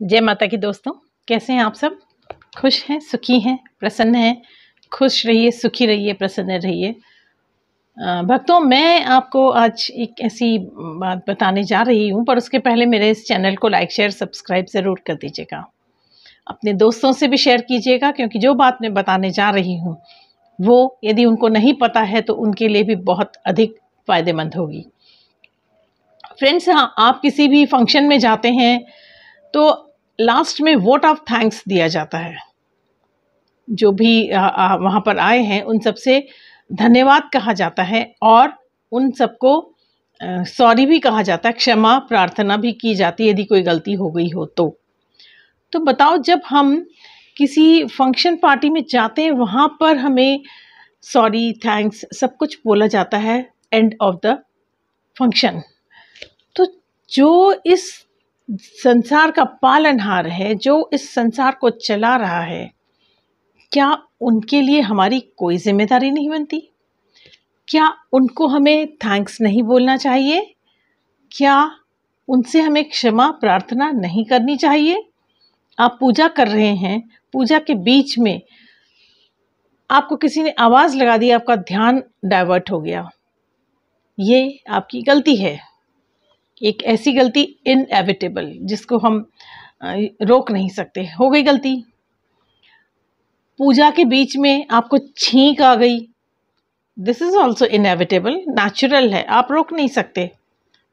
जय माता की दोस्तों कैसे हैं आप सब खुश हैं सुखी हैं प्रसन्न हैं खुश रहिए सुखी रहिए प्रसन्न रहिए भक्तों मैं आपको आज एक ऐसी बात बताने जा रही हूँ पर उसके पहले मेरे इस चैनल को लाइक शेयर सब्सक्राइब ज़रूर कर दीजिएगा अपने दोस्तों से भी शेयर कीजिएगा क्योंकि जो बात मैं बताने जा रही हूँ वो यदि उनको नहीं पता है तो उनके लिए भी बहुत अधिक फ़ायदेमंद होगी फ्रेंड्स हाँ आप किसी भी फंक्शन में जाते हैं तो लास्ट में वोट ऑफ थैंक्स दिया जाता है जो भी वहाँ पर आए हैं उन सबसे धन्यवाद कहा जाता है और उन सबको सॉरी भी कहा जाता है क्षमा प्रार्थना भी की जाती है यदि कोई गलती हो गई हो तो तो बताओ जब हम किसी फंक्शन पार्टी में जाते हैं वहाँ पर हमें सॉरी थैंक्स सब कुछ बोला जाता है एंड ऑफ द फंक्शन तो जो इस संसार का पालनहार है जो इस संसार को चला रहा है क्या उनके लिए हमारी कोई जिम्मेदारी नहीं बनती क्या उनको हमें थैंक्स नहीं बोलना चाहिए क्या उनसे हमें क्षमा प्रार्थना नहीं करनी चाहिए आप पूजा कर रहे हैं पूजा के बीच में आपको किसी ने आवाज़ लगा दी आपका ध्यान डाइवर्ट हो गया ये आपकी गलती है एक ऐसी गलती इनएविटेबल जिसको हम रोक नहीं सकते हो गई गलती पूजा के बीच में आपको छींक आ गई this is also inevitable natural है आप रोक नहीं सकते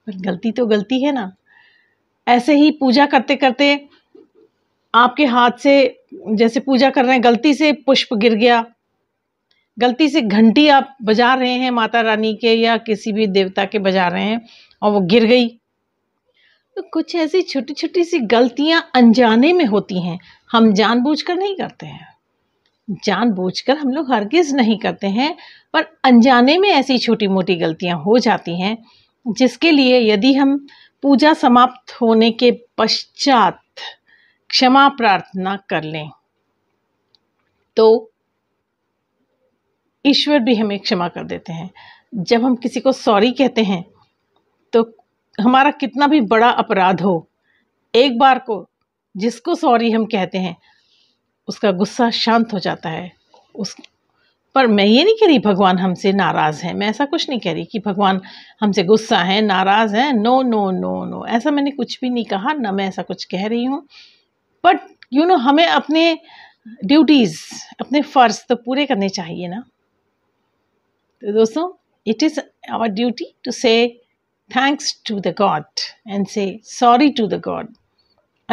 पर गलती तो गलती है ना ऐसे ही पूजा करते करते आपके हाथ से जैसे पूजा कर रहे हैं गलती से पुष्प गिर गया गलती से घंटी आप बजा रहे हैं माता रानी के या किसी भी देवता के बजा रहे हैं और वो गिर गई तो कुछ ऐसी छोटी छोटी सी गलतियां अनजाने में होती हैं हम जानबूझकर नहीं करते हैं जानबूझकर हम लोग हरगिज़ नहीं करते हैं पर अनजाने में ऐसी छोटी मोटी गलतियां हो जाती हैं जिसके लिए यदि हम पूजा समाप्त होने के पश्चात क्षमा प्रार्थना कर लें तो ईश्वर भी हमें क्षमा कर देते हैं जब हम किसी को सॉरी कहते हैं तो हमारा कितना भी बड़ा अपराध हो एक बार को जिसको सॉरी हम कहते हैं उसका गुस्सा शांत हो जाता है उस पर मैं ये नहीं कह रही भगवान हमसे नाराज़ हैं मैं ऐसा कुछ नहीं कह रही कि भगवान हमसे गुस्सा है नाराज़ हैं नो नो नो नो ऐसा मैंने कुछ भी नहीं कहा ना मैं ऐसा कुछ कह रही हूँ बट यू नो हमें अपने ड्यूटीज़ अपने फ़र्ज तो पूरे करने चाहिए ना तो दोस्तों it is our duty to say thanks to the god and say sorry to the god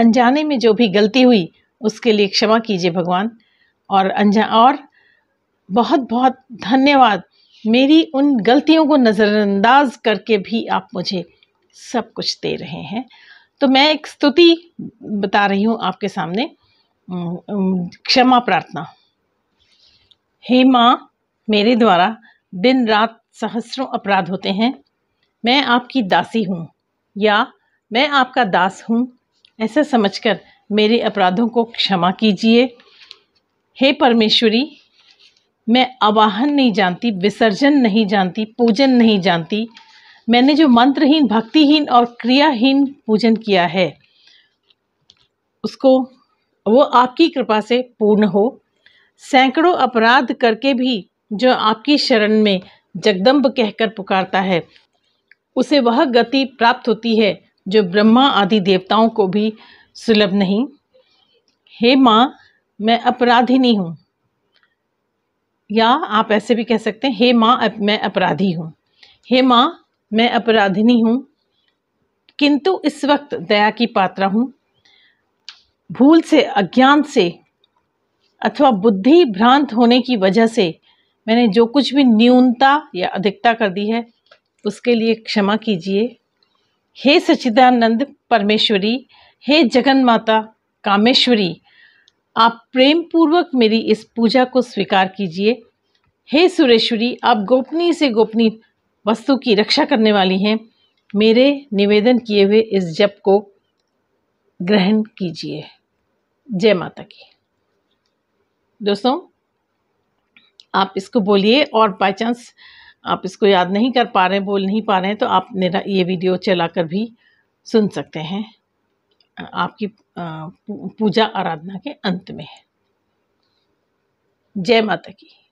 अनजाने में जो भी गलती हुई उसके लिए क्षमा कीजिए भगवान और अनजा और बहुत बहुत धन्यवाद मेरी उन गलतियों को नज़रअंदाज करके भी आप मुझे सब कुछ दे रहे हैं तो मैं एक स्तुति बता रही हूँ आपके सामने क्षमा प्रार्थना हे माँ मेरे द्वारा दिन रात सहस्रों अपराध होते हैं मैं आपकी दासी हूँ या मैं आपका दास हूँ ऐसा समझकर मेरे अपराधों को क्षमा कीजिए हे परमेश्वरी मैं आवाहन नहीं जानती विसर्जन नहीं जानती पूजन नहीं जानती मैंने जो मंत्रहीन भक्तिहीन और क्रियाहीन पूजन किया है उसको वो आपकी कृपा से पूर्ण हो सैकड़ों अपराध करके भी जो आपकी शरण में जगदम्ब कहकर पुकारता है उसे वह गति प्राप्त होती है जो ब्रह्मा आदि देवताओं को भी सुलभ नहीं हे माँ मैं अपराधिनी हूँ या आप ऐसे भी कह सकते हैं हे माँ मैं अपराधी हूँ हे माँ मैं अपराधिनी हूँ किंतु इस वक्त दया की पात्रा हूँ भूल से अज्ञान से अथवा बुद्धि भ्रांत होने की वजह से मैंने जो कुछ भी न्यूनता या अधिकता कर दी है उसके लिए क्षमा कीजिए हे सचिदानंद परमेश्वरी हे जगन माता कामेश्वरी आप प्रेम पूर्वक मेरी इस पूजा को स्वीकार कीजिए हे सुरेश्वरी आप गोपनीय से गोपनीय वस्तु की रक्षा करने वाली हैं मेरे निवेदन किए हुए इस जप को ग्रहण कीजिए जय माता की दोस्तों आप इसको बोलिए और बाई चांस आप इसको याद नहीं कर पा रहे बोल नहीं पा रहे हैं तो आप मेरा ये वीडियो चला कर भी सुन सकते हैं आपकी पूजा आराधना के अंत में जय माता की